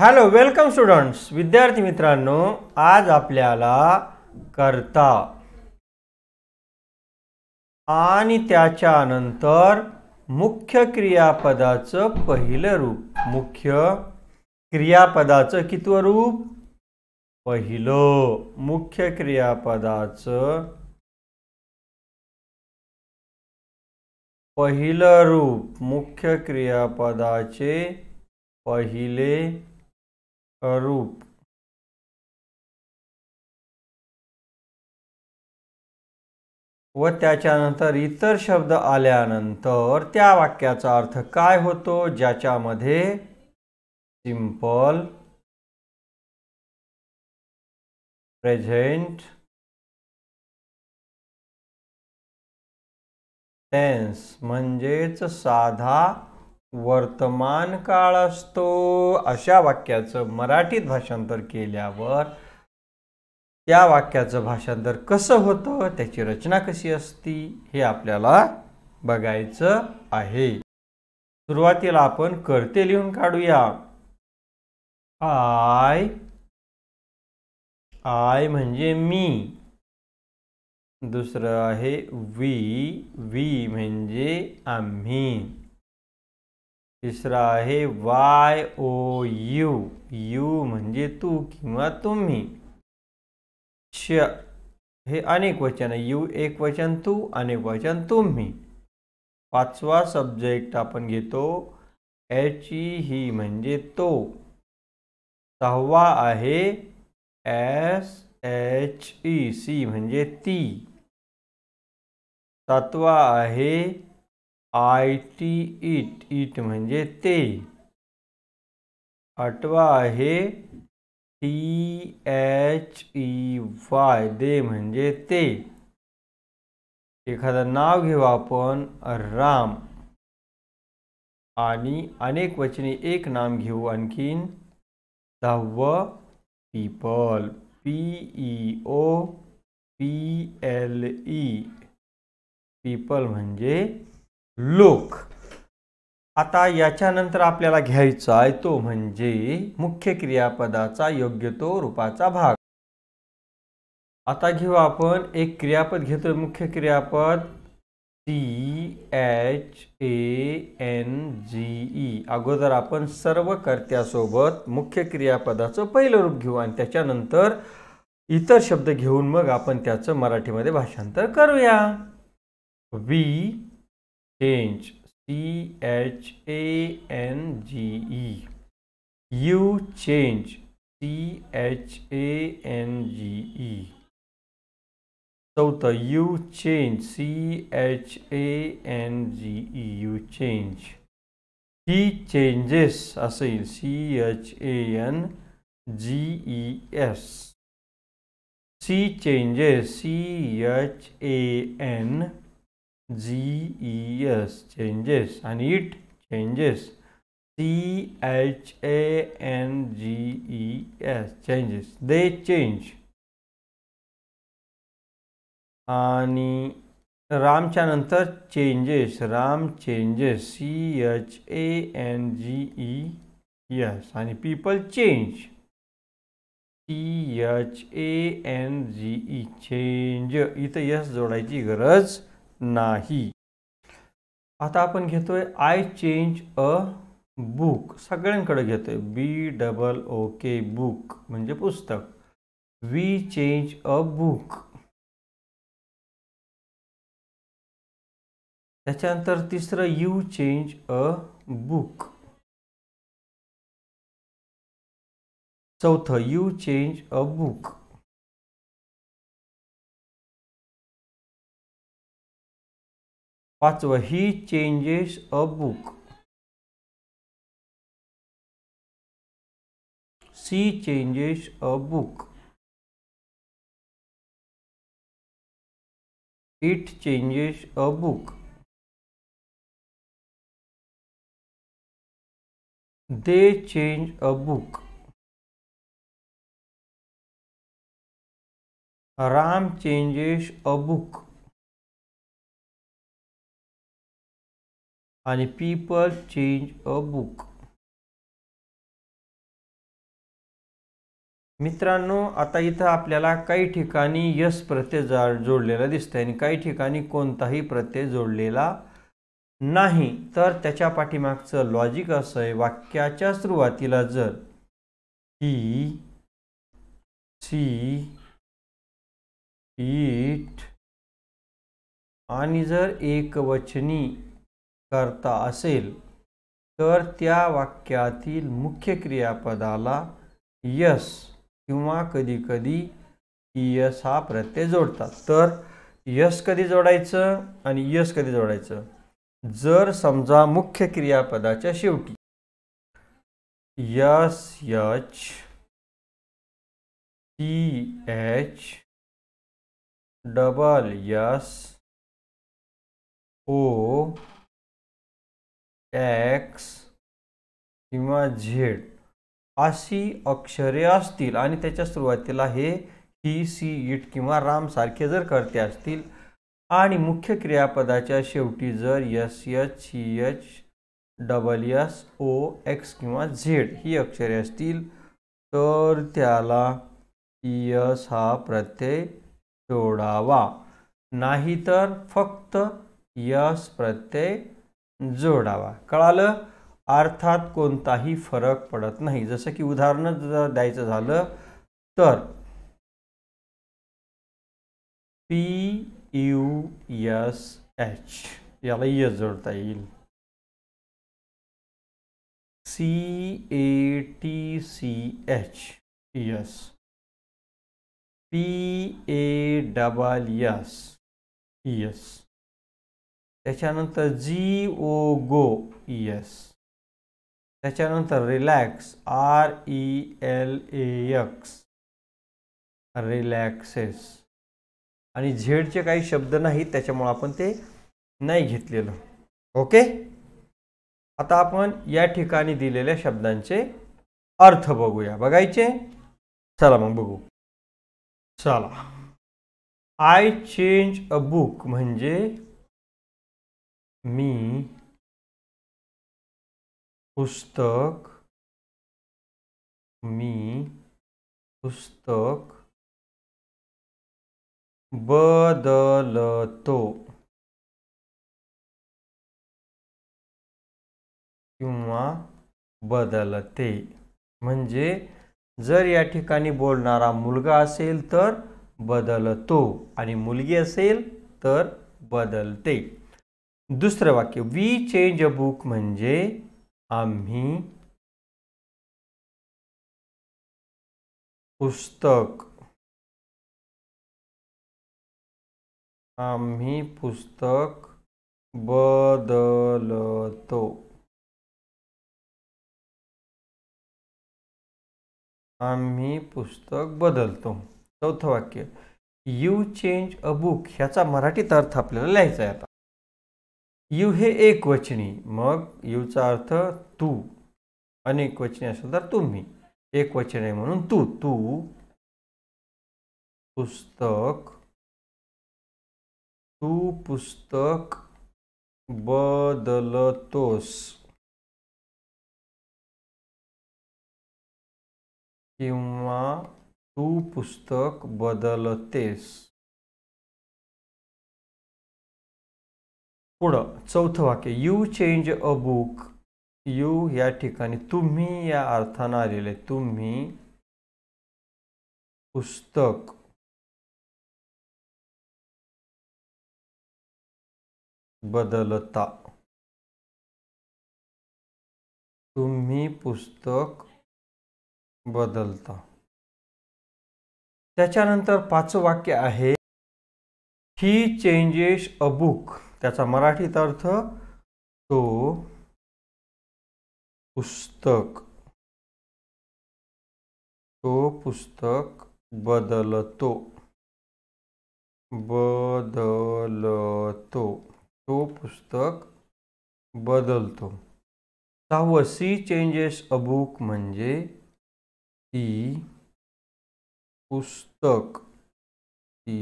Hello welcome students विद्यार्थी मित्रांनो आज आपल्याला करता आणि त्याच्यानंतर मुख्य क्रियापदाचं पहिलं रूप मुख्य क्रियापदाचं कितव रूप पहिलं मुख्य क्रियापदाचं पहिलं रूप मुख्य क्रियापदाचे पहिले रूप व त्याच्यानंतर इतर शब्द आल्यानंतर त्या वाक्याचा अर्थ काय होतो ज्याच्यामध्ये सिंपल प्रेझेंट टेन्स म्हणजेच साधा वर्तमान काळ असतो अशा वाक्याचं मराठीत भाषांतर केल्यावर त्या वाक्याचं भाषांतर कसं होतं त्याची रचना कशी असती हे आपल्याला बघायचं आहे सुरुवातीला आपण करते लिहून काढूया आय आय म्हणजे मी दुसरं आहे वी वी म्हणजे आम्ही तीसरा है वाय ओ यू यू मे तू कि तुम्हें श हे अनेक वचन यू एक वचन तू अनेक वचन तुम्हें पांचवा सब्जेक्ट अपन घेतो एच ई ही मजे तो सहावा है एस एच ई सी मजे ती सत्वा है आय टी इट इट म्हणजे ते आठवा आहे T H E Y they म्हणजे ते एखादं नाव घेऊ आपण राम आणि अनेक वचने एक नाम घेऊ आणखीन दहावं people P E O P L E people म्हणजे लोक आता याच्यानंतर आपल्याला घ्यायचा आहे तो म्हणजे मुख्य क्रियापदाचा योग्य तो रूपाचा भाग आता घेऊ आपण एक क्रियापद घेतोय मुख्य क्रियापद C H A N G E अगोदर आपण सर्व कर्त्यासोबत मुख्य क्रियापदाचं पहिलं रूप घेऊ आणि त्याच्यानंतर इतर शब्द घेऊन मग आपण त्याचं मराठीमध्ये भाषांतर करूया we change C H A N G E you change C H A N G E the you change C H A N G E you change he changes asil C H A N G E S she changes C H A N G E S changes आणि it changes C H A N G E S changes they change आणि रामच्या नंतर changes Ram changes C H A N G E S आणि people change C H A N G E change इथं S जोडायची गरज नाही आता आपण घेतोय आय चेंज अ बुक सगळ्यांकडे घेतोय बी डबल ओ के बुक म्हणजे पुस्तक वी चेंज अ बुक त्याच्यानंतर तिसरं यू चेंज अ बुक चौथं यू चेंज अ बुक पाचवं he changes a book she changes a book it changes a book they change a book Ram changes a book आणि people change a book मित्रांनो आता इथं आपल्याला काही ठिकाणी यश प्रत्यय जा जोडलेला दिसतंय आणि काही ठिकाणी कोणताही प्रत्यय जोडलेला नाही तर त्याच्या पाठीमागचं लॉजिक असं आहे वाक्याच्या सुरुवातीला जर ही सी इट आणि जर एकवचनी करता असेल तर त्या वाक्यातील मुख्य क्रियापदाला यस किंवा कधीकधी यस हा प्रत्यय जोडतात तर यश कधी जोडायचं आणि यश कधी जोडायचं जर समजा मुख्य क्रियापदाच्या शेवटी S H T H double S O X किंवा झेड अशी अक्षरे असतील आणि त्याच्या सुरुवातीला हे ही सी इट किंवा रामसारखे जर करते असतील आणि मुख्य क्रियापदाच्या शेवटी जर S H C H double S O X किंवा झेड ही अक्षरे असतील तर त्याला यस e, हा प्रत्यय जोडावा नाहीतर फक्त यस प्रत्यय जोडावा कळालं अर्थात कोणताही फरक पडत नाही जसं की उदाहरण जर द्यायचं झालं तर पी यू एस एच याला यस जोडता येईल C A T C H S P A double S S त्याच्यानंतर जी ओ गो एस त्याच्यानंतर relax R E L A X relaxes आणि झेडचे काही शब्द नाहीत त्याच्यामुळे आपण ते नाही घेतलेलं ओके आता आपण या ठिकाणी दिलेल्या शब्दांचे अर्थ बघूया बघायचे चला मग बघू चला आय चेंज अ बुक म्हणजे मी पुस्तक मी पुस्तक बदलतो किंवा बदलते म्हणजे जर या ठिकाणी बोलणारा मुलगा असेल तर बदलतो आणि मुलगी असेल तर बदलते दुसरं वाक्य वी चेंज अ बुक म्हणजे आम्ही पुस्तक आम्ही पुस्तक बदलतो आम्ही पुस्तक बदलतो चौथं वाक्य यू चेंज अ बुक ह्याचा मराठीत अर्थ आपल्याला लिहायचा आहे आता यू हे एक वचनी मग यूचा अर्थ तू अनेक वचने असेल तर तुम्ही एक वचन आहे म्हणून तू तू पुस्तक तू पुस्तक बदलतोस किंवा तू पुस्तक बदलतेस पुढं चौथं वाक्य you change a book you या ठिकाणी तुम्ही या अर्थानं आलेले तुम्ही पुस्तक बदलता तुम्ही पुस्तक बदलता त्याच्यानंतर पाचवं वाक्य आहे ही चेंजेस अ बुक त्याचा मराठीत अर्थ तो पुस्तक तो पुस्तक बदलतो बदलतो तो पुस्तक बदलतो सहावं सी चेंजेस अ बुक म्हणजे ती पुस्तक ती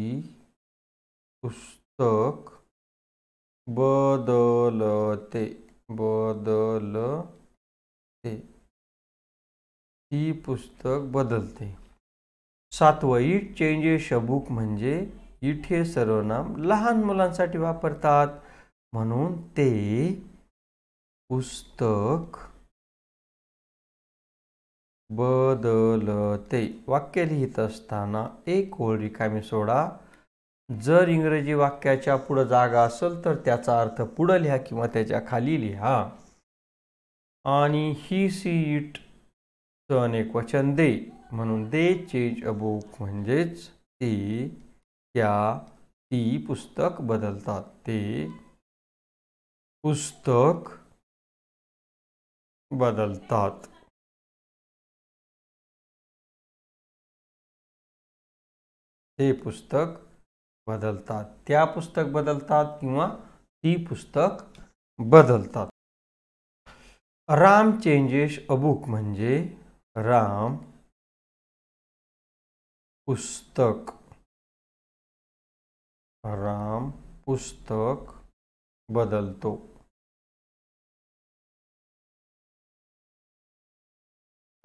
पुस्तक बदलते बदलते ती पुस्तक बदलते सातवं इट चेंजेस शबूक म्हणजे इट हे सर्वनाम लहान मुलांसाठी वापरतात म्हणून ते पुस्तक बदलते वाक्य लिहित असताना एक ओळ रिकामी सोडा जर इंग्रजी वाक्याच्या पुढं जागा असेल तर त्याचा अर्थ पुढं लिहा किंवा त्याच्या खाली लिहा आणि ही सी इट सण एक वचन दे म्हणून दे चेज अ बुक म्हणजेच ते त्या ती पुस्तक बदलतात ते पुस्तक बदलतात ते पुस्तक बदलतात त्या पुस्तक बदलतात किंवा ती पुस्तक बदलतात राम चेंजेस अ बुक म्हणजे राम पुस्तक राम पुस्तक बदलतो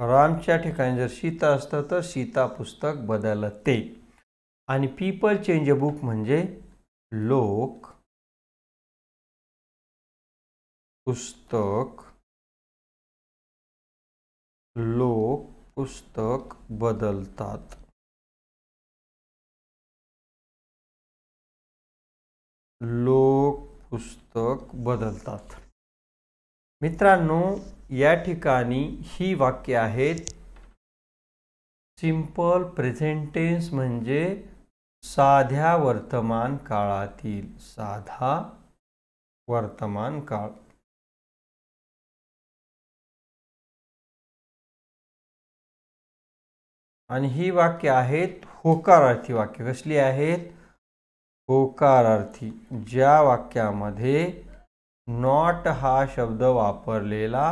रामच्या ठिकाणी जर सीता असतं तर सीता पुस्तक बदलते आणि पीपल चेंज अ बुक म्हणजे लोक पुस्तक लोक पुस्तक बदलतात लोक पुस्तक बदलतात मित्रांनो या ठिकाणी ही वाक्य आहेत सिंपल प्रेझेंटेन्स म्हणजे साध्या वर्तमान काळातील साधा वर्तमान काळ आणि ही वाक्य आहेत होकारार्थी वाक्य कसली आहेत होकारार्थी ज्या वाक्यामध्ये नॉट हा शब्द वापरलेला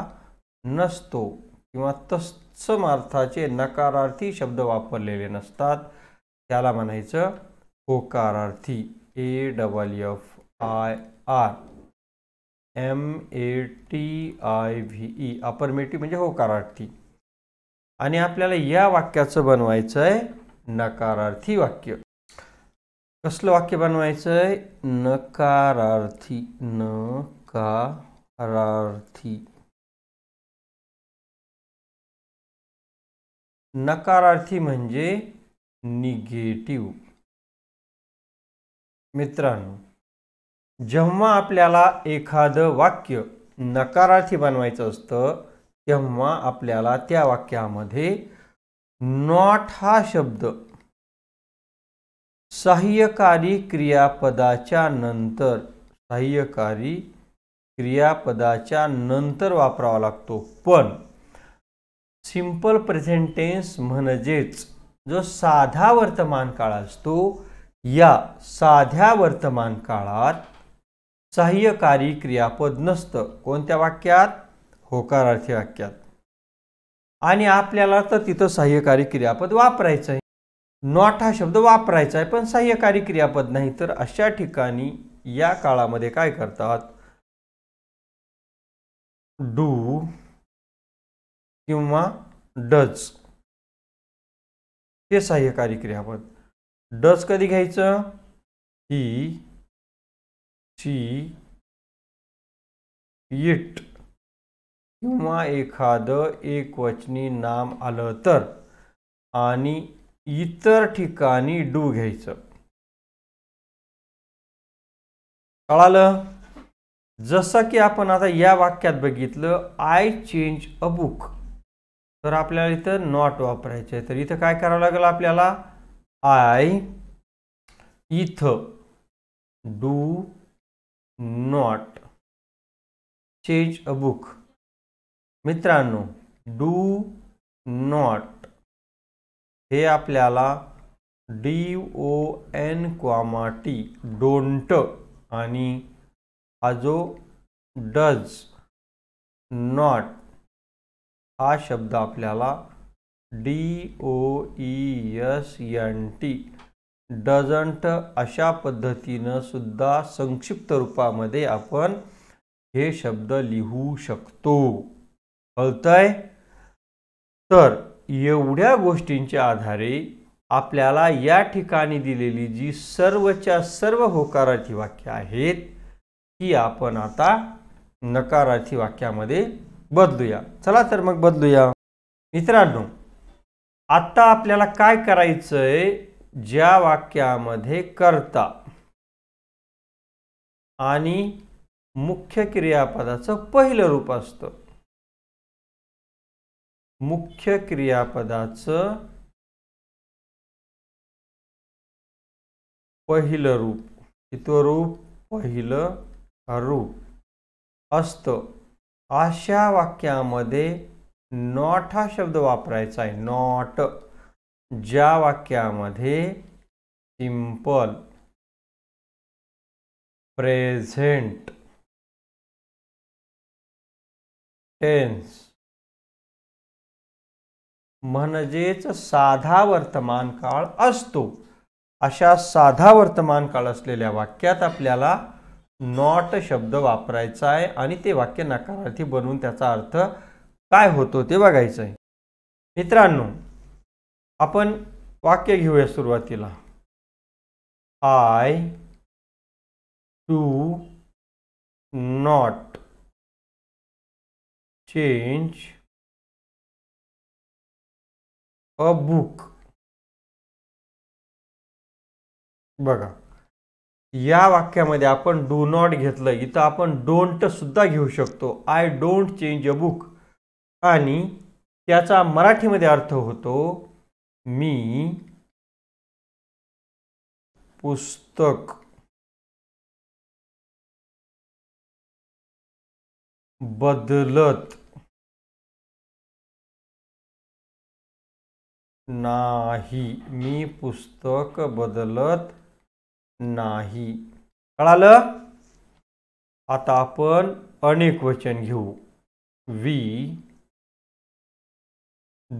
नसतो किंवा तत्सम अर्थाचे नकारार्थी शब्द वापरलेले नसतात त्याला म्हणायचं होकारार्थी A double F I R M A T I V E affirmative म्हणजे होकारार्थी आणि आपल्याला या वाक्याचं बनवायचं आहे नकारार्थी वाक्य कसलं वाक्य बनवायचं आहे नकारार्थी नकारार्थी नकारार्थी म्हणजे निगेटिव्ह मित्रांनो जेव्हा आपल्याला एखादं वाक्य नकारार्थी बनवायचं असतं तेव्हा आपल्याला त्या वाक्यामध्ये नॉट हा शब्द सहाय्यकारी क्रियापदाच्या नंतर सहाय्यकारी क्रियापदाच्या नंतर वापरावा लागतो पण सिंपल प्रेझेंटेन्स म्हणजेच जो साधा वर्तमान काळ असतो या साध्या वर्तमान काळात सहाय्यकारी क्रियापद नसतं कोणत्या वाक्यात होकारार्थी वाक्यात आणि आपल्याला तर तिथं सहाय्यकारी क्रियापद वापरायचं आहे नॉट हा शब्द वापरायचा आहे पण सहाय्यकारी क्रियापद नाही तर अशा ठिकाणी या काळामध्ये काय करतात डू किंवा डज हे सहाय्यकारी क्रियापद डस कधी घ्यायचं ही सी इट किंवा एखादं एकवचनी नाम आलं तर आणि इतर ठिकाणी डू घ्यायचं कळालं जसं की आपण आता या वाक्यात बघितलं आय चेंज अ बुक तर आपल्याला इथं नॉट वापरायचं आहे तर इथं काय करावं लागेल आपल्याला आय इथ do not change a book मित्रांनो डू नॉट हे आपल्याला D O N comma T don't आणि हा जो डज नॉट हा शब्द आपल्याला D O E S N T doesn't अशा पद्धतीनं सुद्धा संक्षिप्त रूपामध्ये आपण हे शब्द लिहू शकतो कळतंय तर एवढ्या गोष्टींच्या आधारे आपल्याला या ठिकाणी दिलेली जी सर्वच्या सर्व होकाराची वाक्य आहेत ती आपण आता नकारार्थी वाक्यामध्ये बदलूया चला तर मग बदलूया मित्रांनो आत्ता आपल्याला काय करायचंय ज्या वाक्यामध्ये करता आणि मुख्य क्रियापदाचं पहिलं रूप असतं मुख्य क्रियापदाचं पहिलं रूप रूप पहिलं रूप असतं अशा वाक्यामध्ये नॉट हा शब्द वापरायचा आहे नॉट ज्या वाक्यामध्ये सिंपल प्रेझेंट टेन्स म्हणजेच साधा वर्तमान काळ असतो अशा साधा वर्तमान काळ असलेल्या वाक्यात आपल्याला नॉट शब्द वापरायचा आहे आणि ते वाक्य नकारार्थी बनवून त्याचा अर्थ काय होतो ते बघायचं आहे मित्रांनो आपण वाक्य घेऊया सुरुवातीला I do not change a book बघा या वाक्यामध्ये आपण डू नॉट घेतलं इथं आपण डोंट सुद्धा घेऊ शकतो I don't change a book आणि त्याचा मराठीमध्ये अर्थ होतो मी पुस्तक बदलत नाही मी पुस्तक बदलत नाही कळालं आता आपण अनेक वचन घेऊ वी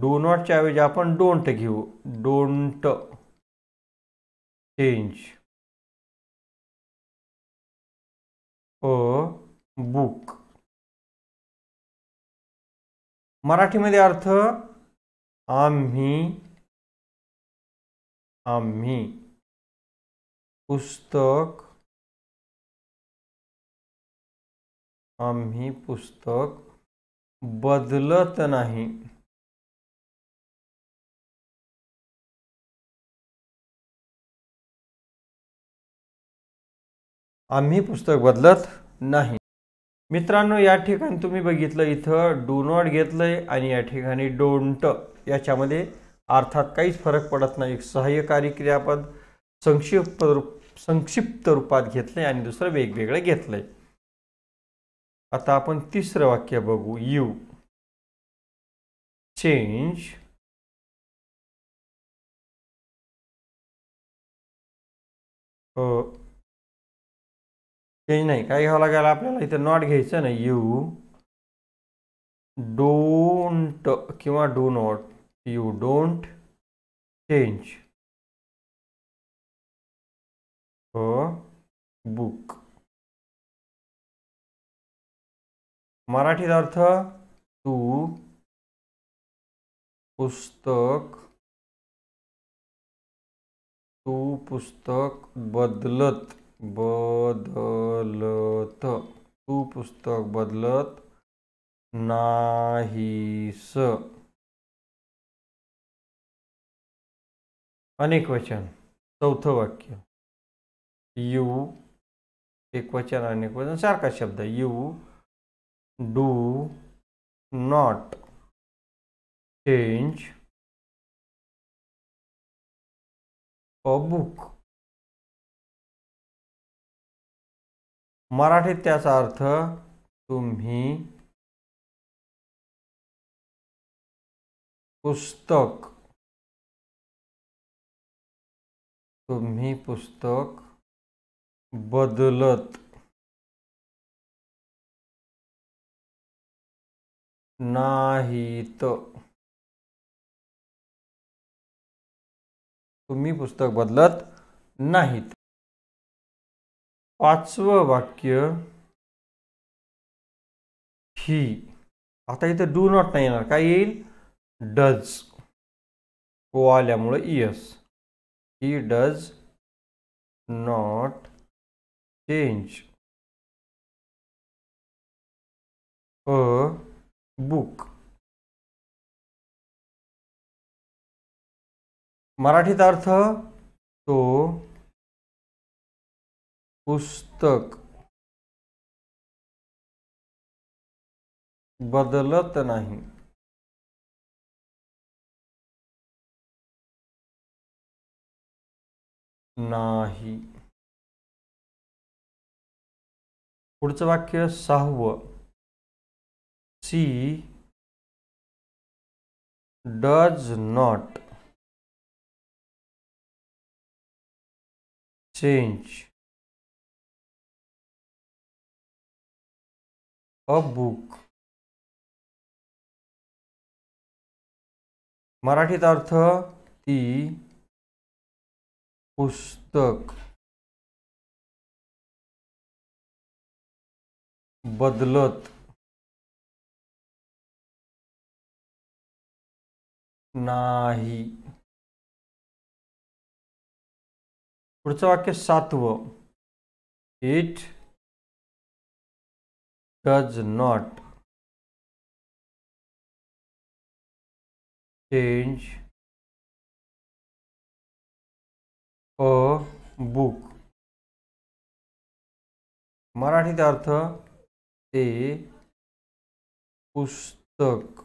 डोनॉटच्या ऐवजी आपण डोंट घेऊ डोंट चेंज अ बुक मराठीमध्ये अर्थ आम्ही आम्ही पुस्तक आम्ही पुस्तक बदलत नाही आम्ही पुस्तक बदलत नाही मित्रांनो या ठिकाणी तुम्ही बघितलं इथं डू नॉट घेतलंय आणि या ठिकाणी डोंट याच्यामध्ये अर्थात काहीच फरक पडत नाही सहाय्यकारी क्रियापद संक्षिप्त संक्षिप्त रूपात घेतलंय आणि दुसरं वेगवेगळं घेतलंय आता आपण तिसरं वाक्य बघू यू चेंज हो. चेंज नाही काय घ्यावं लागेल आपल्याला इथं नॉट घ्यायचं ना यू डोंट किंवा do not you don't change a book मराठीत अर्थ तू पुस्तक तू पुस्तक बदलत बदलत तू पुस्तक बदलत नाहीस अनेक वचन चौथं वाक्य यू एकवचन आणि वचन सारखा शब्द you do not change a book मराठीत त्याचा अर्थ तुम्ही पुस्तक तुम्ही पुस्तक बदलत नाहीत तुम्ही पुस्तक बदलत नाहीत पाचवं वाक्य ही आता इथे डू नॉट नाही येणार काय येईल डज को आल्यामुळं इयस he does not change a book मराठीत अर्थ तो पुस्तक बदलत नाही नाही पुढचं वाक्य सहावं she does not change a book मराठीत अर्थ ती पुस्तक बदलत नाही पुढचं वाक्य सातवं it does not change a book मराठीत अर्थ ते पुस्तक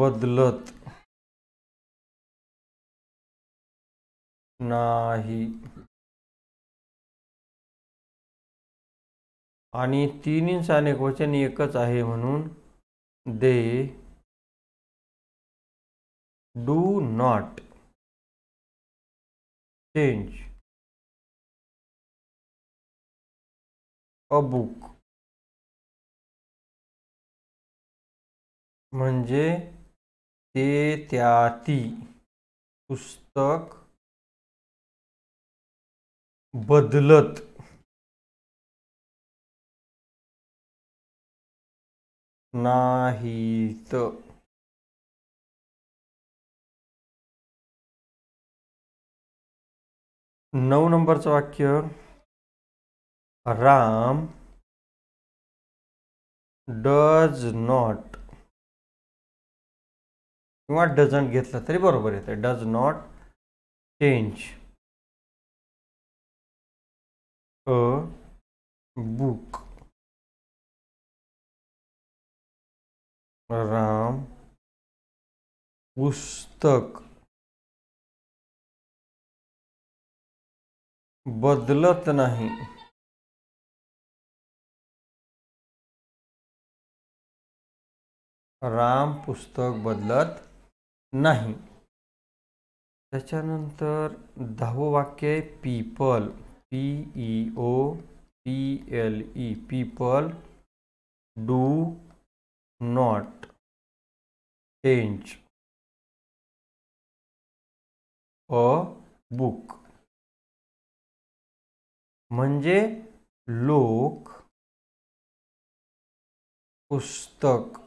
बदलत नाही आणि तीन अनेक वचन एकच आहे म्हणून they do not change a book म्हणजे ते त्या ती पुस्तक बदलत नाहीत नऊ नंबरचं वाक्य राम डज नॉट किंवा डझंट घेतलं तरी बरोबर येते does not change a book Ram पुस्तक बदलत नाही राम पुस्तक बदलत नाही त्याच्यानंतर दहावं वाक्य आहे people P E O P L E people do not change a book म्हणजे लोक पुस्तक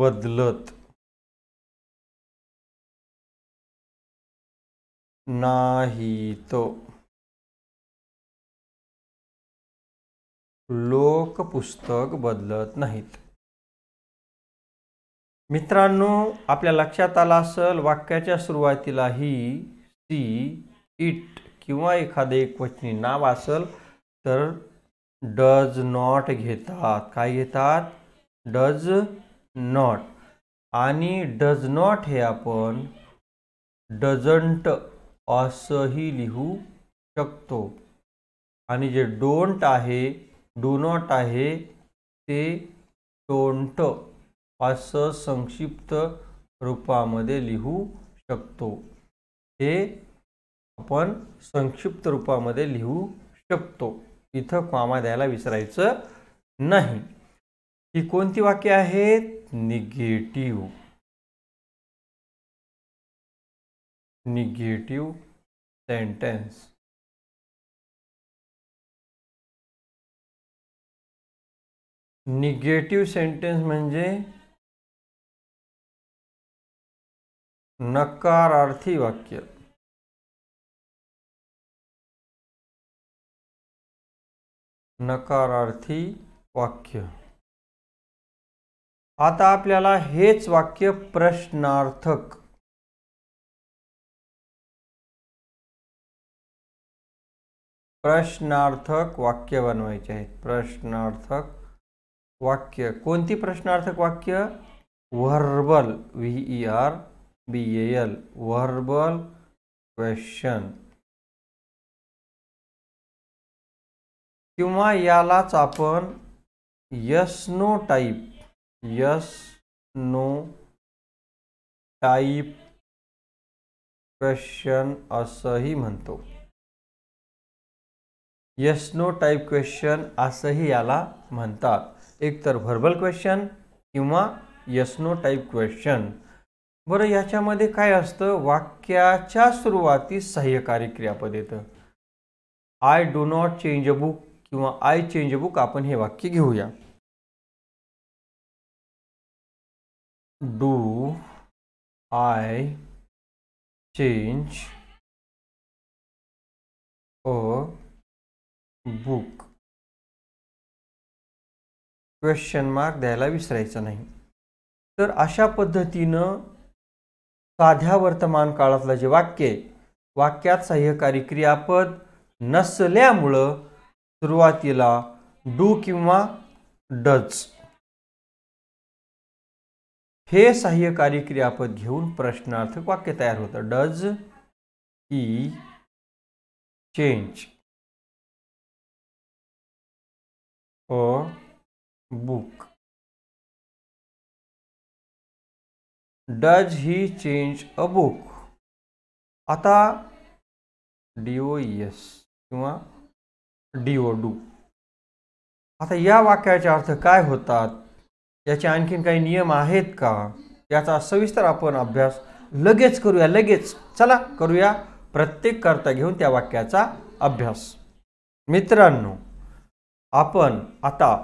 बदलत नाहीत पुस्तक बदलत नाहीत मित्रांनो आपल्या लक्षात आला असेल वाक्याच्या सुरुवातीला ही सी इट किंवा एखादे एकवचनी नाव असेल तर डज नॉट घेतात काय घेतात डज नॉट आणि डज नॉट हे आपण डजंट असंही लिहू शकतो आणि जे डोंट आहे डू नॉट आहे ते डोंट असं संक्षिप्त रूपामध्ये लिहू शकतो हे आपण संक्षिप्त रूपामध्ये लिहू शकतो इथं कामा द्यायला विसरायचं नाही ही कोणती वाक्य आहेत negative negative sentence negative sentence म्हणजे नकारार्थी वाक्य नकारार्थी वाक्य आता आपल्याला हेच वाक्य प्रश्नार्थक प्रश्नार्थक वाक्य बनवायचे आहेत प्रश्नार्थक वाक्य कोणती प्रश्नार्थक वाक्य verbal V R B L verbal question किंवा यालाच आपण yes no type yes no type question असंही म्हणतो यस नो टाईप क्वेश्चन असंही याला म्हणतात एकतर व्हर्बल क्वेश्चन किंवा यस नो टाईप क्वेश्चन बरं याच्यामध्ये काय असतं वाक्याच्या सुरुवाती सहाय्यकारी क्रियापद येतं I do not change a book किंवा आय चेंज अ बुक आपण हे वाक्य घेऊया do I change a book question mark द्यायला विसरायचं नाही तर अशा पद्धतीनं साध्या वर्तमान काळातलं जे वाक्य आहे वाक्यात सहकारी क्रियापद नसल्यामुळं सुरुवातीला डू किंवा डच हे सहाय्यकारी क्रियापद घेऊन प्रश्नार्थक वाक्य तयार होतं does he change a book does he change a book आता डीओ एस e किंवा डीओ डू आता या वाक्याचे अर्थ काय होतात याचे आणखीन काही नियम आहेत का याचा सविस्तर आपण अभ्यास लगेच करूया लगेच चला करूया प्रत्येक करता घेऊन त्या वाक्याचा अभ्यास मित्रांनो आपण आता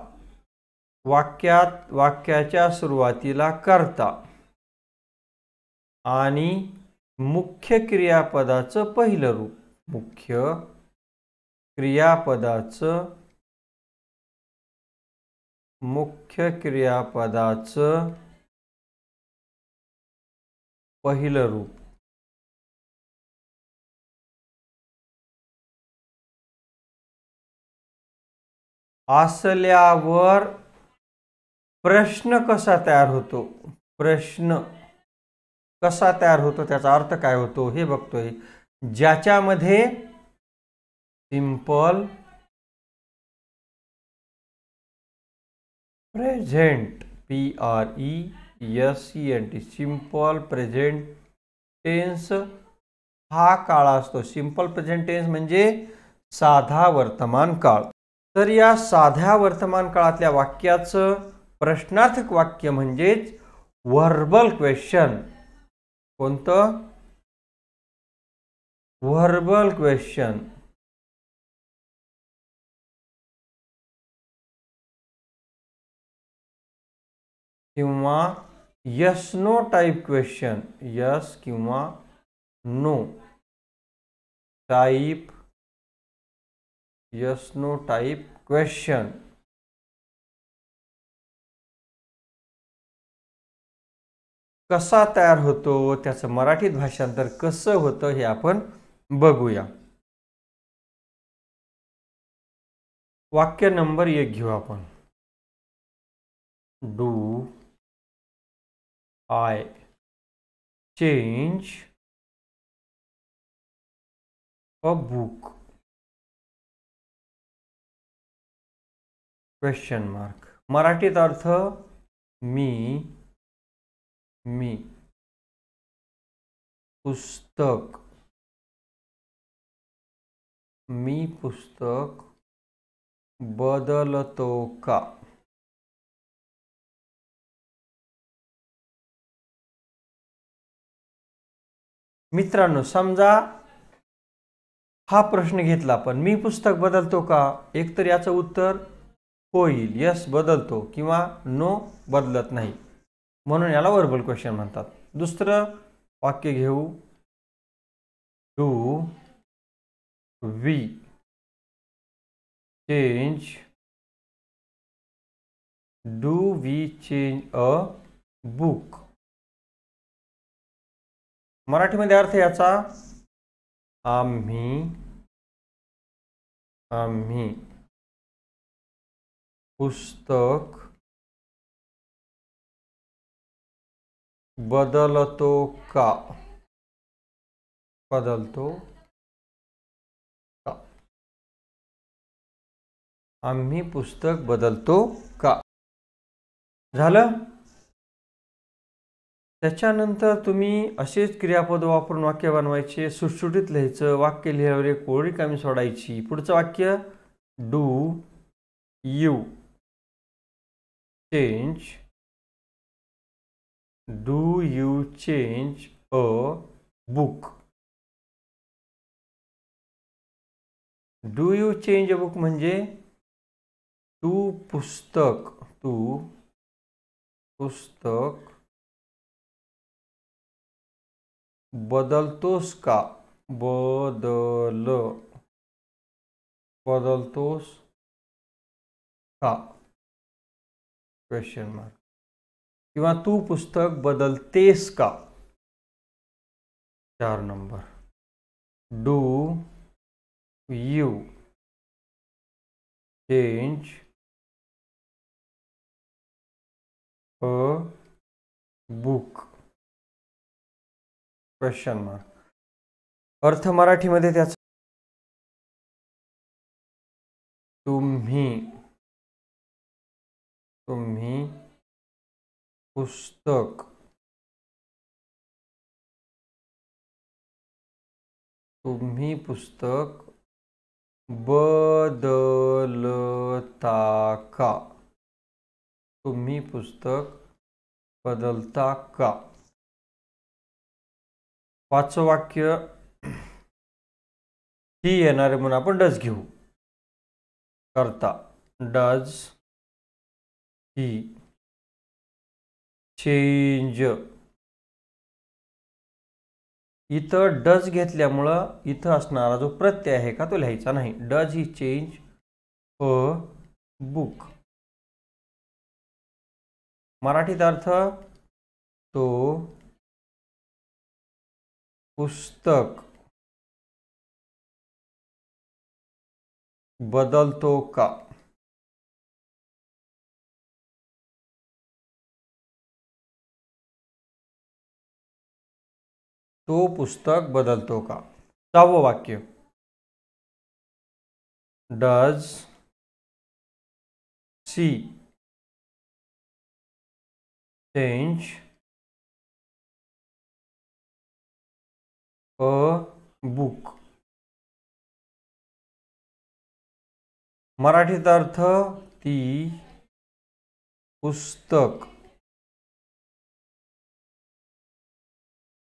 वाक्यात वाक्याच्या सुरुवातीला करता आणि मुख्य क्रियापदाचं पहिलं रूप मुख्य क्रियापदाचं मुख्य क्रियापदाचं पहिलं रूप असल्यावर प्रश्न कसा तयार होतो प्रश्न कसा तयार होतो त्याचा अर्थ काय होतो हे बघतोय ज्याच्यामध्ये simple present P R E S E N T simple present tense हा काळ असतो सिम्पल प्रेझेंट टेन्स म्हणजे साधा वर्तमान काळ तर या साध्या वर्तमान काळातल्या वाक्याचं प्रश्नार्थक वाक्य म्हणजेच व्हर्बल क्वेश्चन कोणतं व्हर्बल क्वेश्चन किंवा yes no type question yes किंवा no type yes no type question कसा तयार होतो त्याचं मराठीत भाषांतर कसं होतं हे आपण बघूया वाक्य नंबर एक घेऊ आपण do I change a book question mark मराठीत अर्थ मी मी पुस्तक मी पुस्तक बदलतो का मित्रांनो समजा हा प्रश्न घेतला पण मी पुस्तक बदलतो का एकतर याचं उत्तर होईल यस बदलतो किंवा नो बदलत नाही म्हणून याला वर्बल क्वेश्चन म्हणतात दुसरं वाक्य घेऊ do we change do we change a book मराठीमध्ये अर्थ याचा आम्ही आम्ही पुस्तक बदलतो का बदलतो का आम्ही पुस्तक बदलतो का झालं त्याच्यानंतर तुम्ही असेच क्रियापद वापरून वाक्य बनवायचे सुटसुटीत लिहायचं वाक्य लिहिल्यावर एक कोळी कामी सोडायची पुढचं वाक्य do you change do you change a book do you change a book म्हणजे टू पुस्तक टू पुस्तक बदलतोस का बदलो बदलतोस का क्वेश्चन मार्क कि तू पुस्तक बदलतेस का चार number do you change a book question mark अर्थ मराठीमध्ये त्याचा तुम्ही तुम्ही पुस्तक तुम्ही पुस्तक बदलता का तुम्ही पुस्तक बदलता का पाचवं वाक्य ही येणारे म्हणून आपण डज घेऊ करता डज ही चेंज इथं डज घेतल्यामुळं इथं असणारा जो प्रत्यय आहे का तो लिहायचा नाही does he change a book मराठीत अर्थ तो पुस्तक बदलतों का तो पुस्तक बदलतो का सहावं वाक्य does she change a book मराठीत अर्थ ती पुस्तक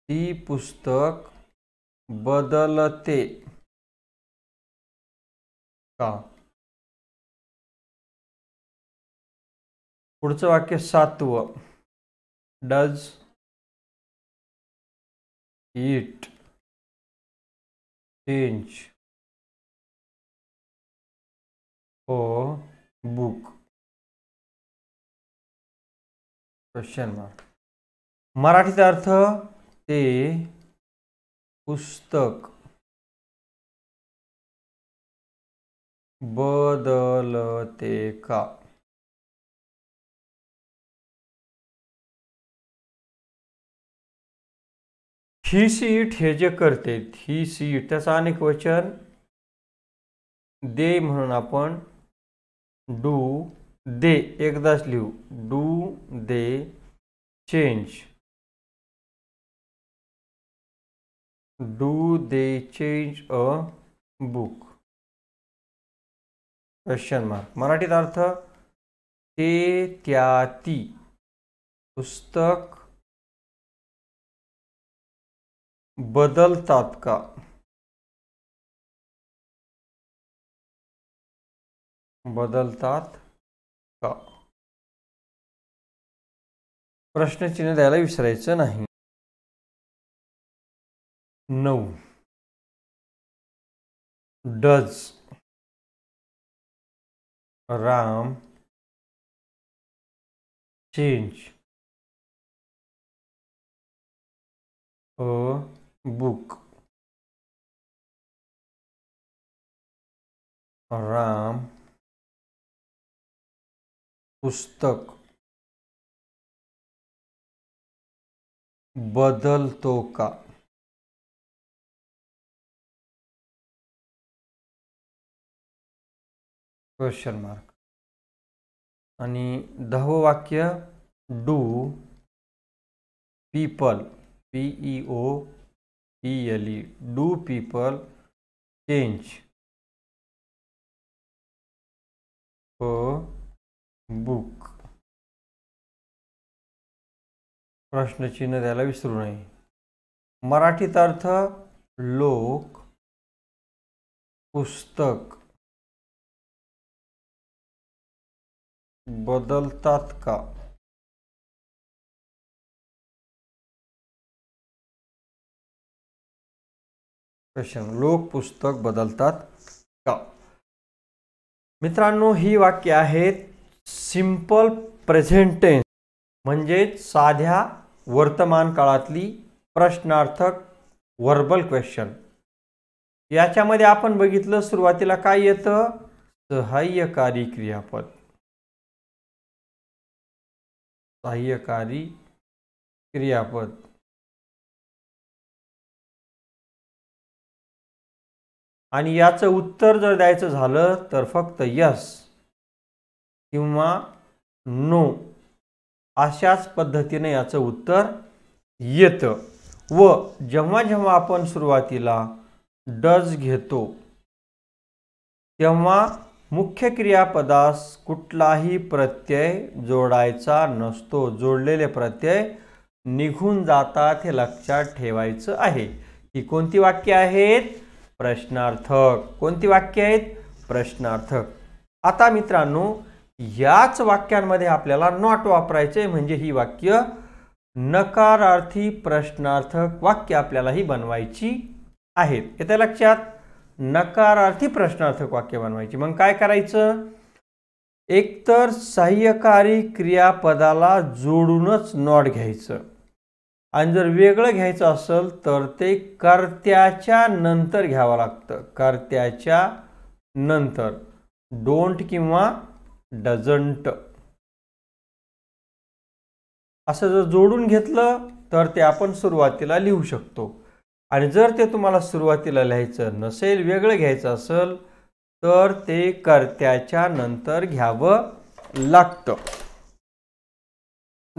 ती पुस्तक बदलते का पुढचं वाक्य सातवं does it change for book question mark मराठीचा अर्थ ते पुस्तक बदलते का ही सीट हे जे करते ही सीट त्याचं अनेक वचन दे म्हणून आपण डू दे एकदाच लिहू do they change do they change a book question mark मराठीत अर्थ ते त्या ती पुस्तक बदलतात का बदलतात का प्रश्नचिन्ह द्यायला विसरायचं नाही नऊ does Ram change a book Ram पुस्तक बदलतो का क्वेश्चन मार्क आणि वाक्य do people P E O E L do people change a book प्रश्नचिन्ह द्यायला विसरू नये मराठीत अर्थ लोक पुस्तक बदलतात का प्रश्न लोक पुस्तक बदलतात का मित्रांनो ही वाक्य आहेत सिम्पल प्रेझेंटेन्स म्हणजेच साध्या वर्तमान काळातली प्रश्नार्थक वर्बल क्वेश्चन याच्यामध्ये आपण बघितलं सुरुवातीला काय येतं सहाय्यकारी क्रियापद सहाय्यकारी क्रियापद आणि याचं उत्तर जर द्यायचं झालं तर फक्त यस किंवा नो अशाच पद्धतीने याचं उत्तर येतं व जेव्हा जेव्हा आपण सुरुवातीला डज घेतो तेव्हा मुख्य क्रियापदास कुठलाही प्रत्यय जोडायचा नसतो जोडलेले प्रत्यय निघून जातात हे लक्षात ठेवायचं आहे ही कोणती वाक्य आहेत प्रश्नार्थक कोणती वाक्य आहेत प्रश्नार्थक आता मित्रांनो याच वाक्यांमध्ये आपल्याला नॉट वापरायचे म्हणजे ही वाक्य नकारार्थी प्रश्नार्थक वाक्य आपल्याला ही बनवायची आहेत येत्या लक्षात नकारार्थी प्रश्नार्थक वाक्य बनवायची मग काय करायचं एकतर सहाय्यकारी क्रियापदाला जोडूनच नॉट घ्यायचं आणि जर वेगळं घ्यायचं असेल तर ते कर्त्याच्या नंतर घ्यावं लागतं कर्त्याच्या नंतर डोंट किंवा डझंट असं जर जोडून घेतलं तर ते आपण सुरुवातीला लिहू शकतो आणि जर ते तुम्हाला सुरुवातीला लिहायचं नसेल वेगळं घ्यायचं असेल तर ते कर्त्याच्या नंतर घ्यावं लागतं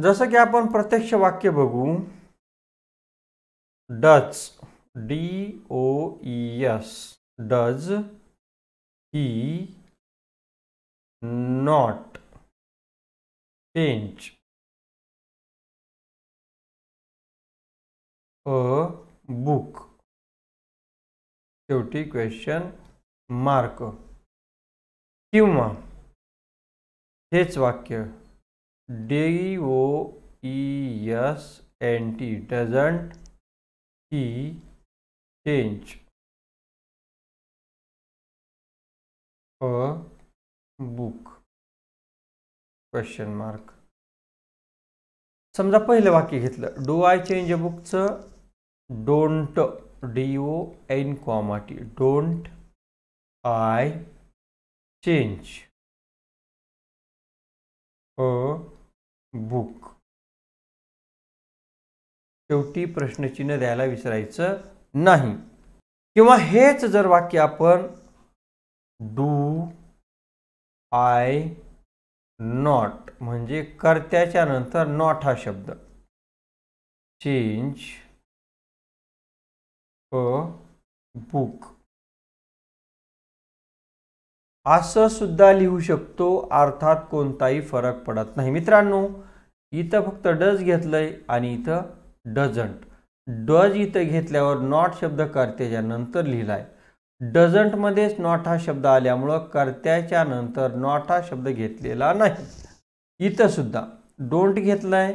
जसं की आपण प्रत्यक्ष वाक्य बघू does d o e s does he not change a book शेवटी क्वेश्चन मार्क किंवा हेच वाक्य D O E S N T doesn't he change a book question mark समजा पहिलं वाक्य घेतलं डो आय चेंज अ बुकचं don't D O N comma T don't I change a book शेवटी प्रश्नचिन्ह द्यायला विसरायचं नाही किंवा हेच जर वाक्य आपण डू आय नॉट म्हणजे कर्त्याच्या नंतर नॉट हा शब्द चेंज अ बुक असं सुद्धा लिहू शकतो अर्थात कोणताही फरक पडत नाही मित्रांनो इथं फक्त डज घेतलंय आणि इथं डझंट डज इथं घेतल्यावर नॉट शब्द कर्त्याच्या नंतर लिहिलाय डझंटमध्येच नॉट हा शब्द आल्यामुळं कर्त्याच्या नंतर नॉट हा शब्द घेतलेला नाही इथं सुद्धा डोंट घेतलाय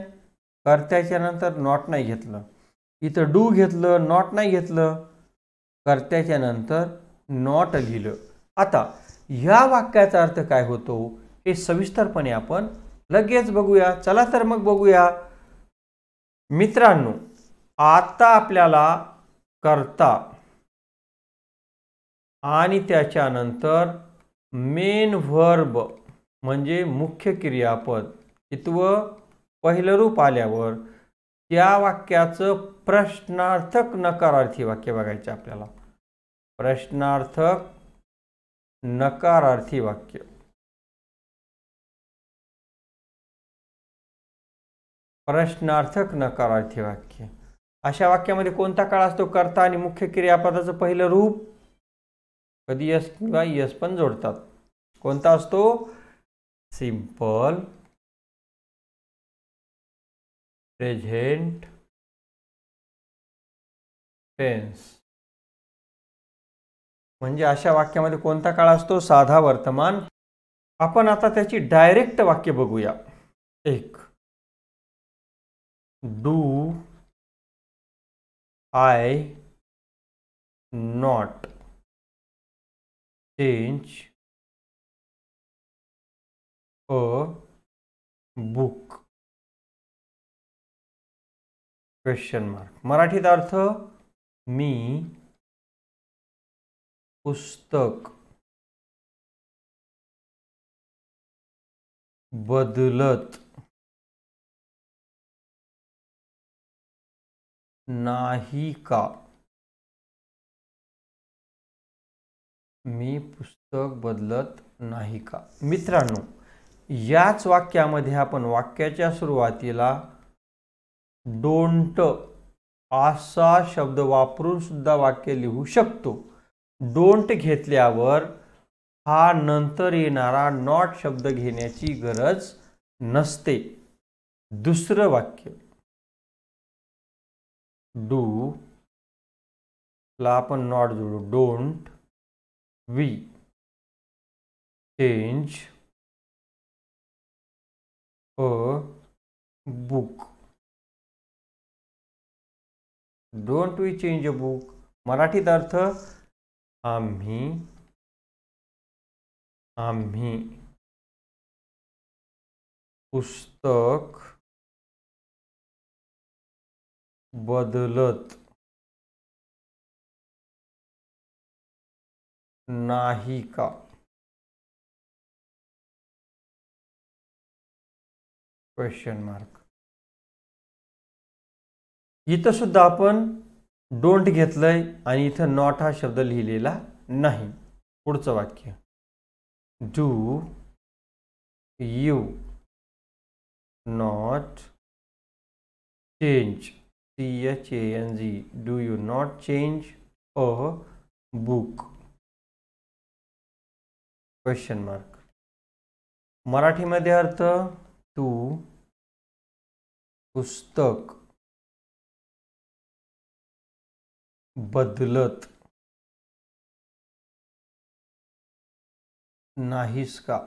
कर्त्याच्या नंतर नॉट नाही घेतलं इथं डू घेतलं नॉट नाही घेतलं कर्त्याच्या नंतर नॉट लिहिलं आता ह्या वाक्याचा अर्थ काय होतो हे सविस्तरपणे आपण लगेच बघूया चला तर मग बघूया मित्रांनो आता आपल्याला करता आणि त्याच्यानंतर मेन व्हर्ब म्हणजे मुख्य क्रियापद इतव पहिलं रूप आल्यावर त्या वाक्याचं प्रश्नार्थक नकारार्थी वाक्य बघायचं आपल्याला प्रश्नार्थक नकारार्थी वाक्य प्रश्नार्थक नकारार्थी वाक्य अशा वाक्यामध्ये कोणता काळ असतो कर्ता आणि मुख्य क्रियापदाचं पहिलं रूप कधी यस किंवा यस पण जोडतात कोणता असतो सिंपल प्रेझेंट टेन्स म्हणजे अशा वाक्यामध्ये कोणता काळ असतो साधा वर्तमान आपण आता त्याची डायरेक्ट वाक्य बघूया एक do I not change a book question mark मराठीत अर्थ मी पुस्तक बदलत नाही का मी पुस्तक बदलत नाही का मित्रांनो याच वाक्यामध्ये आपण वाक्याच्या सुरुवातीला डोंट असा शब्द वापरून सुद्धा वाक्य लिहू शकतो डोंट घेतल्यावर हा नंतर येणारा नॉट शब्द घेण्याची गरज नसते दुसरं वाक्य डू ला आपण नॉट जोडू don't we change a book don't we change a book मराठीत अर्थ आम्ही आम्ही पुस्तक बदलत नाही का क्वेश्चन मार्क इथं सुद्धा आपण डोंट घेतलंय आणि इथं नॉट हा शब्द लिहिलेला नाही पुढचं वाक्य do you not change C H A N G do you not change a book question mark मराठीमध्ये अर्थ तू पुस्तक बदलत नाहीस का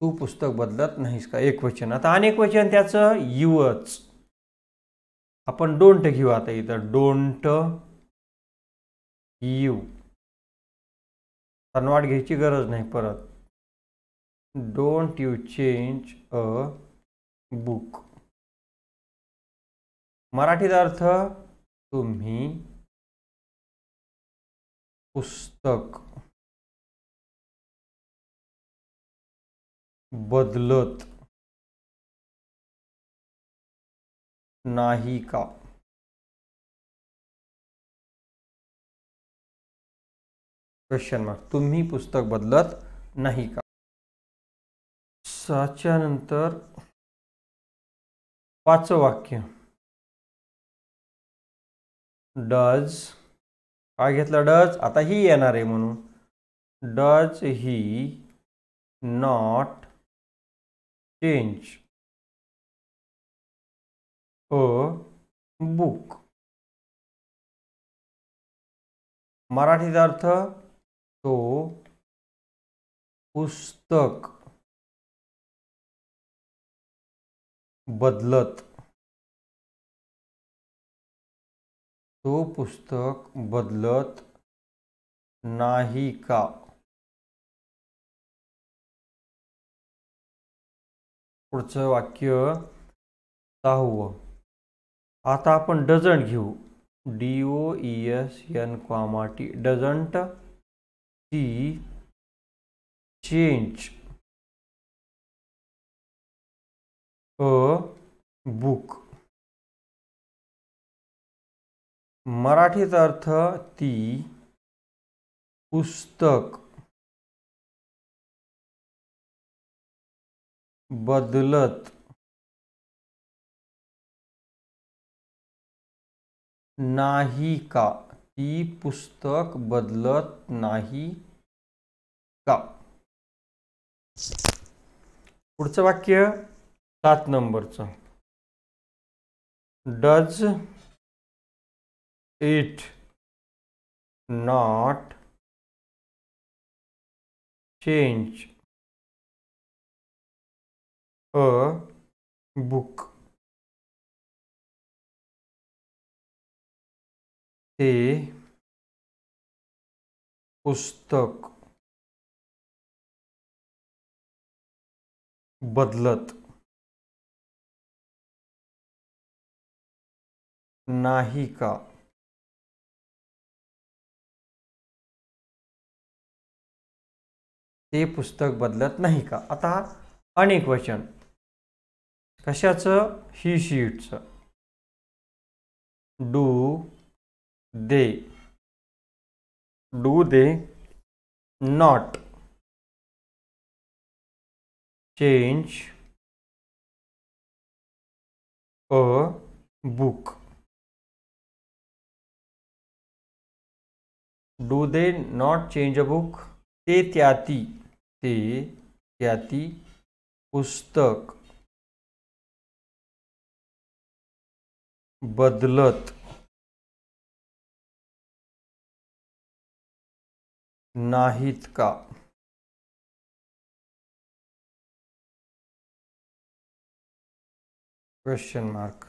तू पुस्तक बदलत नाहीस का एक वचन आता अनेक वचन त्याचं युवच आपण डोंट घेऊ आता इथं डोंट यू तनवाट घ्यायची गरज नाही परत don't you change a book मराठीत अर्थ तुम्ही पुस्तक बदलत नाही का क्वेश्चन मार्क तुम्ही पुस्तक बदलत नाही का साच्या नंतर पाच वाक्य डज काय घेतला डज आता ही येणार आहे म्हणून does he not change a book मराठीत अर्थ तो पुस्तक बदलत तो पुस्तक बदलत नाही का पुढचं वाक्य सहावं आता आपण डझंट घेऊ D O E S N comma T doesn't she change a book मराठीचा अर्थ ती पुस्तक बदलत नाही का ती पुस्तक बदलत नाही का पुढचं वाक्य सात नंबरचं does it not change a book ते पुस्तक बदलत नाही का ते पुस्तक बदलत नाही का आता अनेक वचन कशाचं ही शीटचं do they do they not change a book do they not change a book ते त्याती ते त्याती पुस्तक बदलत नाहीत का क्वेश्चन मार्क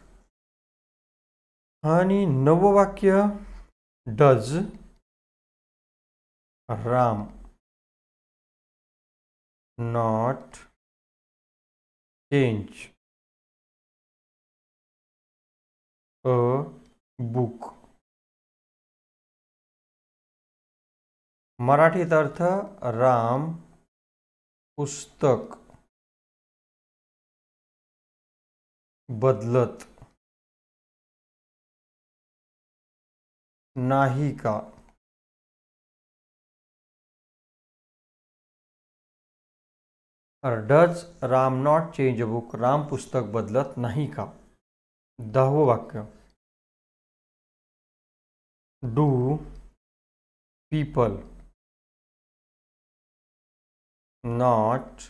आणि नववाक्य वाक्य does Ram not change a book मराठीत अर्थ राम पुस्तक बदलत नाही का does Ram not change book Ram पुस्तक बदलत नाही का दहो वाक्य do people not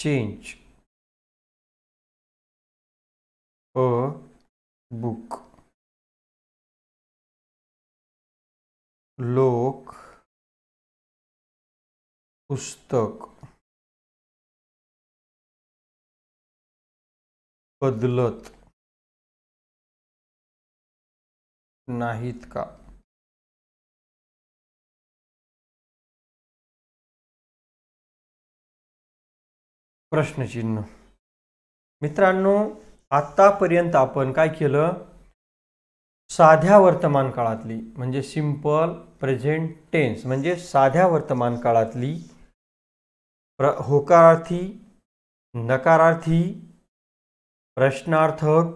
change a book लोक पुस्तक बदलत नाहीत का प्रश्नचिन्ह मित्रांनो आत्तापर्यंत आपण काय केलं साध्या वर्तमान काळातली म्हणजे सिंपल प्रेझेंट टेन्स म्हणजे साध्या वर्तमान काळातली प्र होकारार्थी नकारार्थी प्रश्नार्थक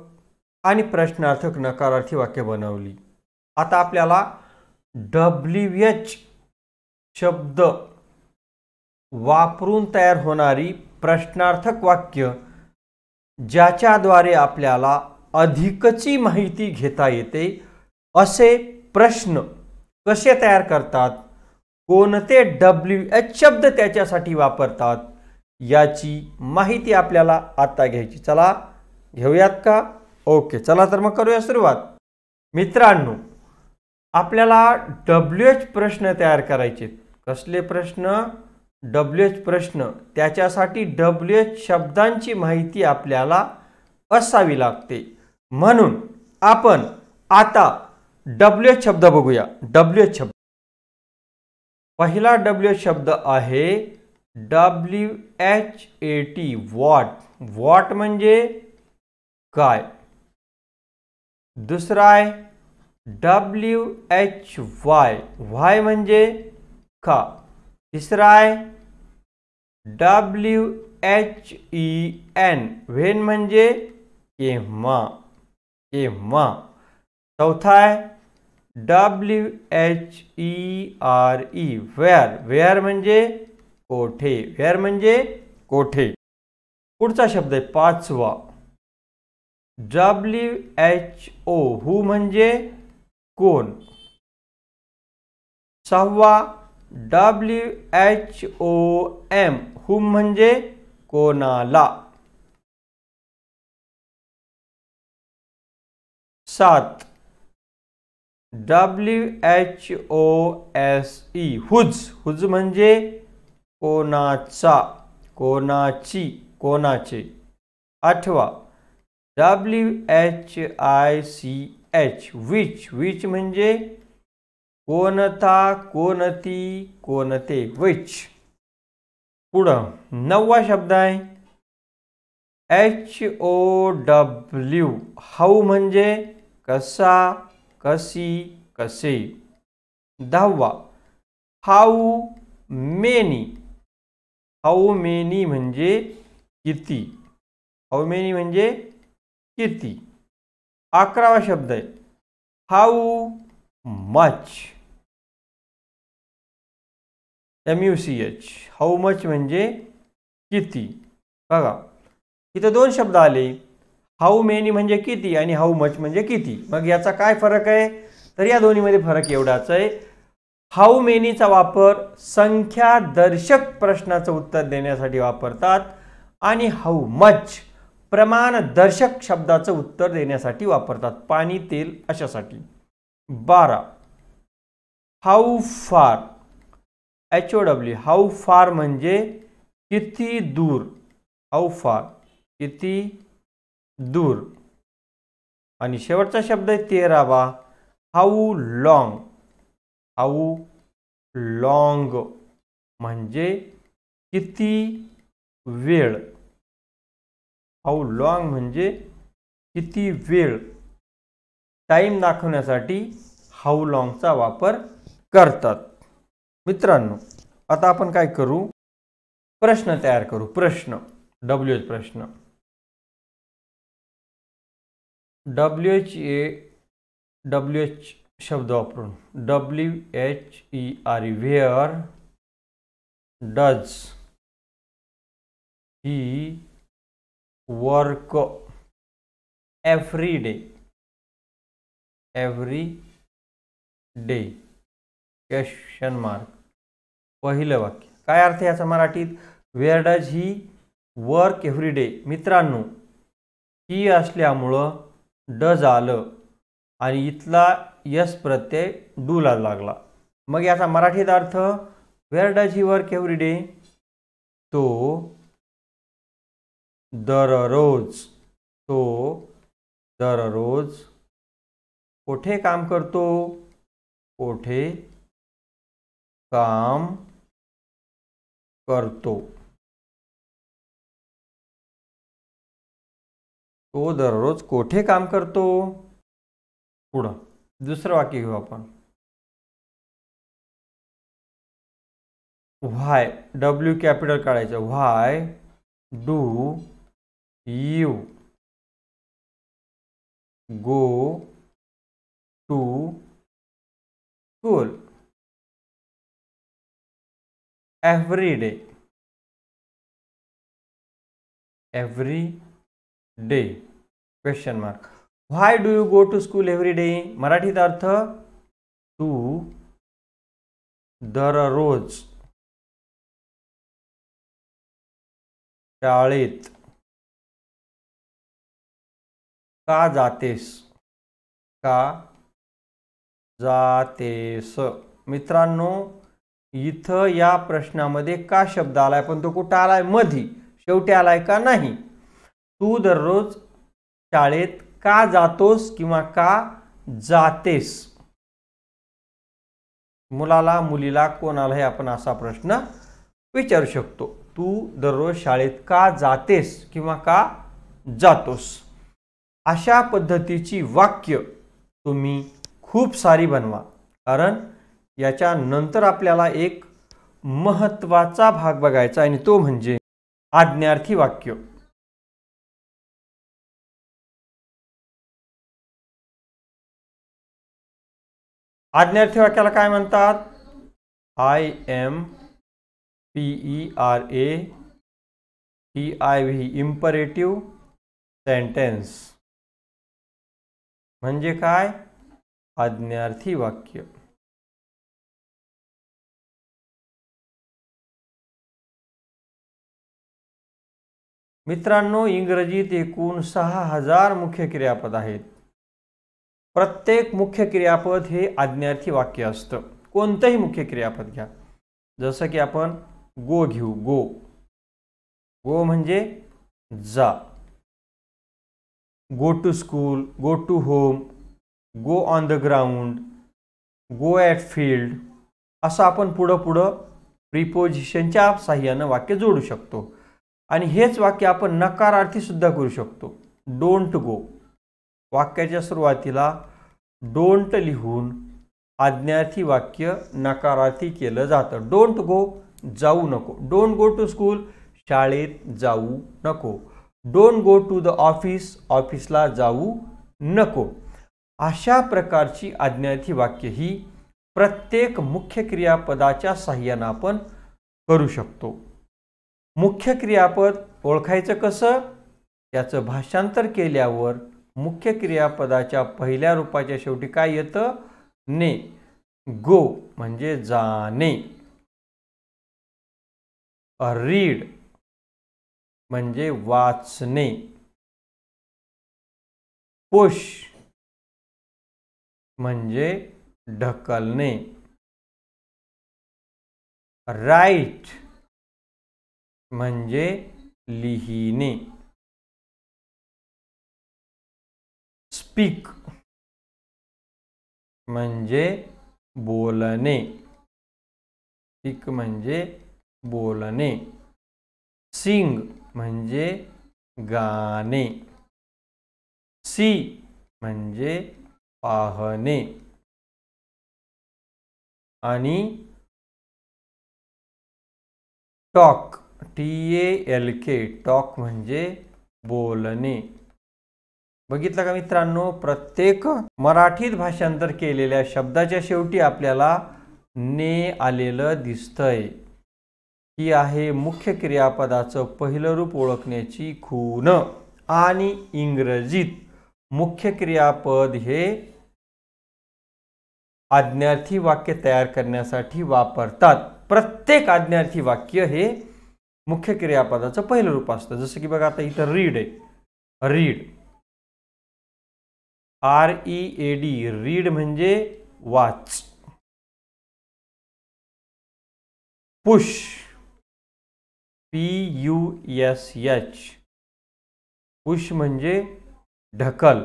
आणि प्रश्नार्थक नकारार्थी वाक्य बनवली आता आपल्याला डब्ल्यू एच शब्द वापरून तयार होणारी प्रश्नार्थक वाक्य ज्याच्याद्वारे आपल्याला अधिकची माहिती घेता येते असे प्रश्न कसे तयार करतात कोणते डब्ल्यू एच शब्द त्याच्यासाठी वापरतात याची माहिती आपल्याला आता घ्यायची चला घेऊयात का ओके चला तर मग करूया सुरुवात मित्रांनो आपल्याला डब्ल्यू एच प्रश्न तयार करायचे कसले प्रश्न डब्ल्यू एच प्रश्न त्याच्यासाठी डब्ल्यू एच शब्दांची माहिती आपल्याला असावी लागते म्हणून आपण आता डब्ल्यू एच शब्द बघूया डब्ल्यू एच शब्द पहिला डब्ल्यू एच शब्द आहे W H A T what what म्हणजे काय दुसरा है डब्ल्यू एच वाय वाय मजे का तीसरा है W H E e N when मजे के चौथा है W H E R E where where मजे कोठे वेअर मजे कोठे पुढ़ शब्द है पांचवा डब्ल्यू एच ओ हु म्हणजे कोण सहावा W H O M whom म्हणजे कोणाला सात W H O S E whose whose म्हणजे कोणाचा कोणाची कोणाचे आठवा W H I C H which which म्हणजे को कोणती कोणते विच पूरा नववा शब्द है H O W how may कसा कसी कसे दहावा हाउ मेनी हाउ मेनी मजे किती हाउ मेनी मजे किती अकरावा शब्द आहे how much M U C H how much म्हणजे किती बघा इथं दोन शब्द आले हाऊ मेनी म्हणजे किती आणि हाऊ मच म्हणजे किती मग याचा काय फरक आहे तर या दोन्हीमध्ये फरक एवढाच आहे हाऊ मेनीचा वापर संख्यादर्शक प्रश्नाचं उत्तर देण्यासाठी वापरतात आणि हाऊ मच प्रमाणदर्शक शब्दाचं उत्तर देण्यासाठी वापरतात पाणी तेल अशासाठी बारा हाऊ फार एच ओ डब्ल्यू हाऊ फार म्हणजे किती दूर हाऊ फार किती दूर आणि शेवटचा शब्द आहे तेरावा हाऊ लाँग हाऊ लाँग म्हणजे किती वेळ हाऊ लॉंग म्हणजे किती वेळ टाईम दाखवण्यासाठी हाऊ लॉंगचा वापर करतात मित्रांनो आता आपण काय करू प्रश्न तयार करू प्रश्न डब्ल्यू एच प्रश्न W H A W H शब्द वापरून W H E R where does he work every day every day question mark पहिलं वाक्य काय अर्थ याचा मराठीत where does he work every day मित्रांनो ही असल्यामुळं डज आलं आणि इथला यश प्रत्यय डूला लागला मग याचा मराठीत अर्थ where does he work every day तो दररोज तो दररोज कोठे काम करतो कोठे काम करतो तो दररोज कोठे काम करतो पुढं दुसरं वाक्य घेऊ आपण व्हाय डब्ल्यू कॅपिटल काढायचं why do you go to school every day every day question mark why do you go to school every day मराठीत अर्थ टू दररोज 40 का जातेस का जातेस मित्रांनो इथं या प्रश्नामध्ये का शब्द आलाय पण तो कुठं आलाय मधी शेवटी आलाय का नाही तू दररोज शाळेत का जातोस किंवा का जातेस मुलाला मुलीला कोणालाही आपण असा प्रश्न विचारू शकतो तू दररोज शाळेत का जातेस किंवा का जातोस अशा पद्धतीची वाक्य तुम्ही खूप सारी बनवा कारण याच्यानंतर आपल्याला एक महत्त्वाचा भाग बघायचा आणि तो म्हणजे आज्ञार्थी वाक्य आज्ञार्थी वाक्याला काय म्हणतात I M P E R A T I V imperative sentence म्हणजे काय आज्ञार्थी वाक्य मित्रांनो इंग्रजीत एकूण सहा हजार मुख्य क्रियापद आहेत प्रत्येक मुख्य क्रियापद हे आज्ञार्थी वाक्य असतं कोणतंही मुख्य क्रियापद घ्या जसं की आपण गो घेऊ गो गो म्हणजे जा go to school go to home go on the ground go at field असं आपण पुढं पुढं प्रिपोजिशनच्या साह्यानं वाक्य जोडू शकतो आणि हेच वाक्य आपण नकारार्थीसुद्धा करू शकतो डोंट गो वाक्याच्या सुरुवातीला डोंट लिहून आज्ञार्थी वाक्य नकारार्थी केलं जातं डोंट गो जाऊ नको डोंट गो टू स्कूल शाळेत जाऊ नको don't go to the office ऑफिसला जाऊ नको अशा प्रकारची आज्ञार्थी वाक्य ही प्रत्येक मुख्य क्रियापदाच्या सहाय्याने आपण करू शकतो मुख्य क्रियापद ओळखायचं कसं याचं भाषांतर केल्यावर मुख्य क्रियापदाच्या पहिल्या रूपाच्या शेवटी काय येतं ने गो म्हणजे जाणे रीड म्हणजे वाचने पुश म्हणजे ढकलने राइट म्हणजे लिहिणे स्पीक म्हणजे बोलने स्पीक म्हणजे बोलने सिंग म्हणजे गाणे सी म्हणजे पाहणे आणि talk T A L K talk म्हणजे बोलणे बघितलं का मित्रांनो प्रत्येक मराठीत भाषांतर केलेल्या शब्दाच्या शेवटी आपल्याला ने आलेलं दिसतंय ही आहे मुख्य क्रियापदाचं पहिलं रूप ओळखण्याची खून आणि इंग्रजीत मुख्य क्रियापद हे आज्ञार्थी वाक्य तयार करण्यासाठी वापरतात प्रत्येक आज्ञार्थी वाक्य हे मुख्य क्रियापदाचं पहिलं रूप असतं जसं की बघा आता इथं रीड आहे read R E A D read म्हणजे वाच push P U S H push मे ढकल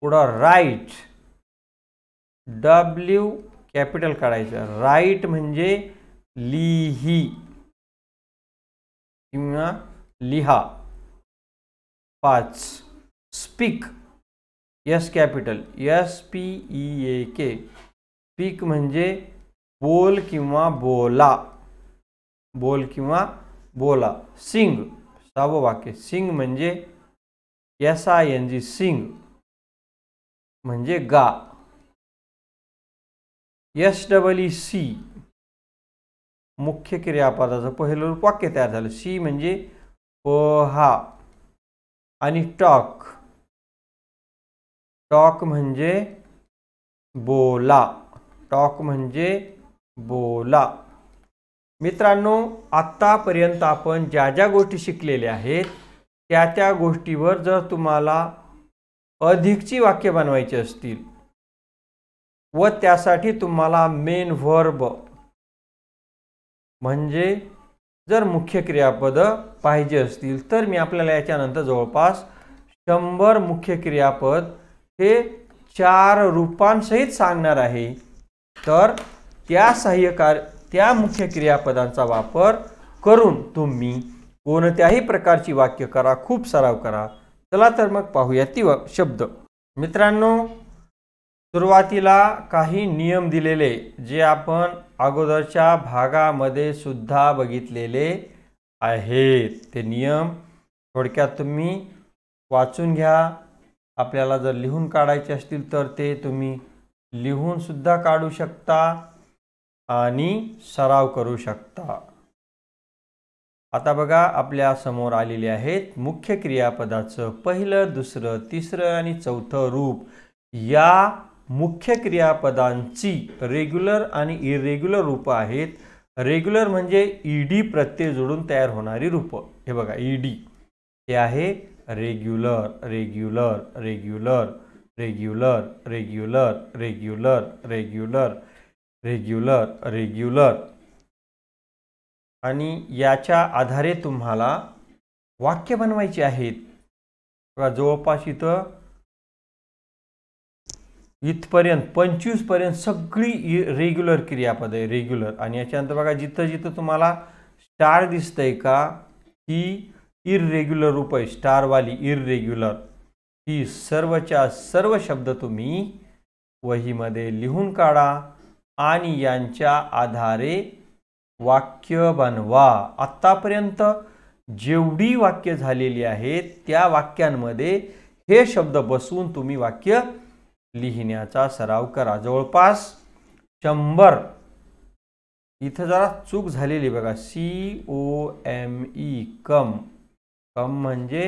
पूरा राइट डब्ल्यू कैपिटल काढायचं राइट म्हणजे लिही कि लिहा पांच speak yes capital S P E A K speak मजे बोल कि बोला बोल किंवा बोला सिंग सहावं वाक्य सिंग म्हणजे S I N G sing म्हणजे गा एस डबल ई सी मुख्य क्रियापदाचं पहिलं रूप वाक्य तयार झालं सी म्हणजे पोहा आणि टॉक टॉक म्हणजे बोला टॉक म्हणजे बोला मित्रांनो आत्तापर्यंत आपण ज्या ज्या गोष्टी शिकलेल्या आहेत त्या त्या गोष्टीवर जर तुम्हाला अधिकची वाक्य बनवायची असतील व त्यासाठी तुम्हाला मेन व्हर्ब म्हणजे जर मुख्य क्रियापद पाहिजे असतील तर मी आपल्याला याच्यानंतर जवळपास शंभर मुख्य क्रियापद हे चार रूपांसहित सांगणार आहे तर त्या सहाय्यकार त्या मुख्य क्रियापदांचा वापर करून तुम्ही कोणत्याही प्रकारची वाक्य करा खूप सराव करा चला तर मग पाहूया ती शब्द मित्रांनो सुरुवातीला काही नियम दिलेले जे आपण अगोदरच्या भागामध्ये सुद्धा बघितलेले आहेत ते नियम थोडक्यात तुम्ही वाचून घ्या आपल्याला जर लिहून काढायचे असतील तर ते तुम्ही लिहूनसुद्धा काढू शकता आणि सराव करू शकता आता बघा आपल्या समोर आलेले आहेत मुख्य क्रियापदाचं पहिलं दुसरं तिसरं आणि चौथं रूप या मुख्य क्रियापदांची रेग्युलर आणि इरेग्युलर रूपं आहेत रेग्युलर म्हणजे ईडी प्रत्यय जोडून तयार होणारी रूपं हे बघा ई डी हे आहे regular regular regular regular regular regular regular regular regular आणि याच्या आधारे तुम्हाला वाक्य बनवायचे आहेत बघा जवळपास इथं इथपर्यंत पंचवीसपर्यंत सगळी रेग्युलर क्रियापद आहे रेग्युलर आणि याच्यानंतर बघा जिथं जिथं तुम्हाला स्टार आहे का ही इररेग्युलर रूप आहे स्टारवाली इरेग्युलर ही सर्वच्या सर्व शब्द तुम्ही वहीमध्ये लिहून काढा आणि यांच्या आधारे वाक्य बनवा आत्तापर्यंत जेवढी वाक्य झालेली आहेत त्या वाक्यांमध्ये हे शब्द बसून तुम्ही वाक्य लिहिण्याचा सराव करा जवळपास शंभर इथं जरा चूक झालेली बघा C O M E come come म्हणजे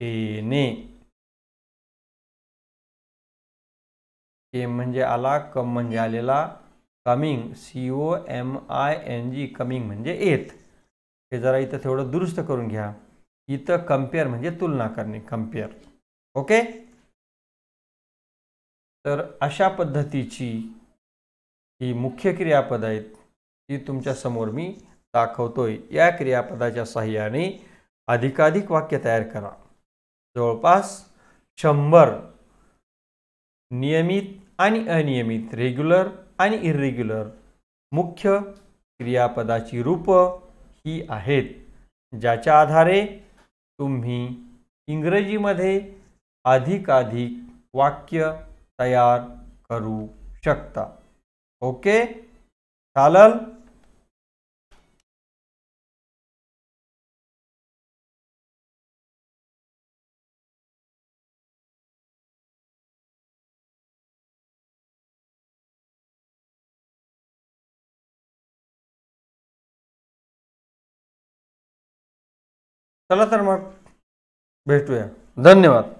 एने के म्हणजे आला कम म्हणजे आलेला coming C O M I N G coming म्हणजे येत हे जरा इथं थोडं दुरुस्त करून घ्या इथं कम्पेअर म्हणजे तुलना करणे कम्पेअर ओके तर अशा पद्धतीची ही मुख्य क्रियापद आहेत ती तुमच्या समोर मी दाखवतोय या क्रियापदाच्या सहाय्याने अधिकाधिक वाक्य तयार करा जवळपास शंभर नियमित आणि अनियमित रेग्युलर आणि इरेग्युलर मुख्य क्रियापदाची रूपं ही आहेत ज्याच्या आधारे तुम्ही इंग्रजीमध्ये अधिकाधिक वाक्य तयार करू शकता ओके चालल चला तर मग भेटूया धन्यवाद